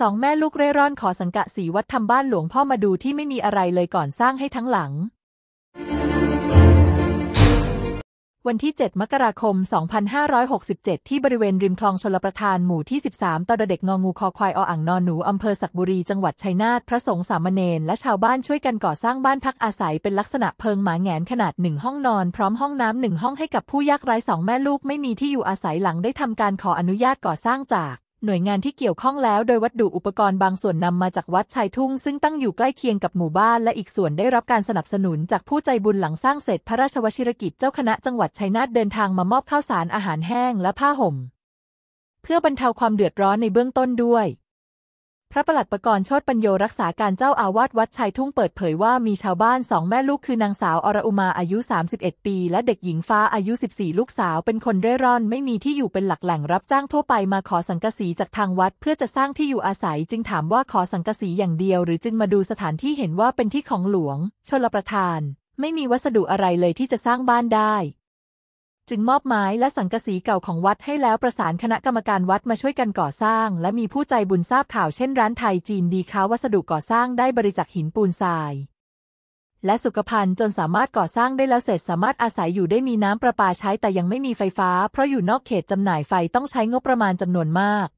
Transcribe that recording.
สองแม่ลูกเร่ร่อนขอสังกะสีวัดทำบ้านหลวงพ่อมาดูที่ไม่มีอะไรเลยก่อนสร้างให้ทั้งหลัง วันที่ 7 มกราคม 2567 ที่บริเวณริมคลองชลประทานหมู่ที่ 13ตอดเด็กงองูคอควายออ่างนอนหนูอำเภอสักบุรีจังหวัดชัยนาท พระสงฆ์สามเณรและชาวบ้านช่วยกันก่อสร้างบ้านพักอาศัย เป็นลักษณะเพิงหมาแงนขนาดหนึ่งห้องนอนพร้อมห้องน้ำหนึ่งห้องให้กับผู้ยากไร้สองแม่ลูกไม่มีที่อยู่อาศัยหลังได้ทำการขออนุญาตก่อสร้างจากหน่วยงานที่เกี่ยวข้องแล้วโดยวัตถุอุปกรณ์บางส่วนนำมาจากวัดชายทุ่ง ซึ่งตั้งอยู่ใกล้เคียงกับหมู่บ้านและอีกส่วนได้รับการสนับสนุนจากผู้ใจบุญหลังสร้างเสร็จพระราชวชิรกิจเจ้าคณะจังหวัดชัยนาทเดินทางมามอบข้าวสารอาหารแห้งและผ้าห่ม เพื่อบรรเทาความเดือดร้อนในเบื้องต้นด้วยพระประหลัดประกรณ์ชดปัญโยรักษาการเจ้าอาวาสวัดชัยทุ่งเปิดเผยว่ามีชาวบ้านสองแม่ลูกคือนางสาวอรอุมาอายุ 31 ปี และเด็กหญิงฟ้าอายุ 14 ลูกสาวเป็นคนเร่ร่อน ไม่มีที่อยู่เป็นหลักแหล่งรับจ้างทั่วไปมาขอสังกสีจากทางวัดเพื่อจะสร้างที่อยู่อาศัย จึงถามว่าขอสังกสีอย่างเดียว หรือจึงมาดูสถานที่เห็นว่าเป็นที่ของหลวงชลประทาน ไม่มีวัสดุอะไรเลยที่จะสร้างบ้านได้จึงมอบไม้และสังกะสีเก่าของวัดให้แล้วประสานคณะกรรมการวัดมาช่วยกันก่อสร้าง และมีผู้ใจบุญทราบข่าวเช่นร้านไทยจีนดีค้าวัสดุก่อสร้างได้บริจาคหินปูนทราย และสุขภัณฑ์จนสามารถก่อสร้างได้แล้วเสร็จ สามารถอาศัยอยู่ได้มีน้ำประปาใช้แต่ยังไม่มีไฟฟ้าเพราะอยู่นอกเขตจำหน่ายไฟต้องใช้งบประมาณจำนวนมาก